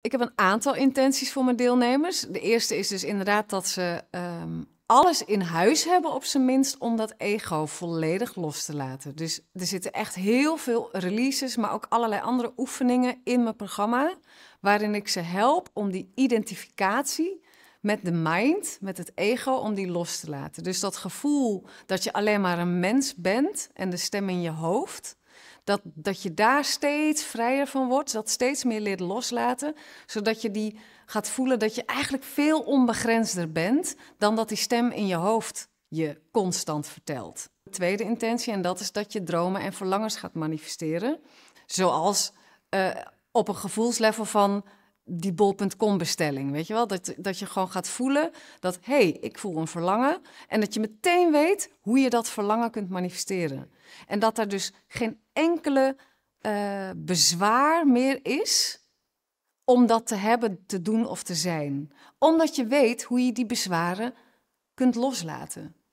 Ik heb een aantal intenties voor mijn deelnemers. De eerste is dus inderdaad dat ze ehm, alles in huis hebben, op zijn minst, om dat ego volledig los te laten. Dus er zitten echt heel veel releases, maar ook allerlei andere oefeningen in mijn programma, waarin ik ze help om die identificatie met de mind, met het ego, om die los te laten. Dus dat gevoel dat je alleen maar een mens bent en de stem in je hoofd, dat, dat je daar steeds vrijer van wordt, dat steeds meer leert loslaten, zodat je die gaat voelen dat je eigenlijk veel onbegrensder bent dan dat die stem in je hoofd je constant vertelt. De tweede intentie, en dat is dat je dromen en verlangens gaat manifesteren, zoals eh, op een gevoelslevel van die bol.com bestelling, weet je wel? Dat, dat je gewoon gaat voelen dat, hé, hey, ik voel een verlangen. En dat je meteen weet hoe je dat verlangen kunt manifesteren. En dat er dus geen enkele eh, bezwaar meer is om dat te hebben, te doen of te zijn. Omdat je weet hoe je die bezwaren kunt loslaten.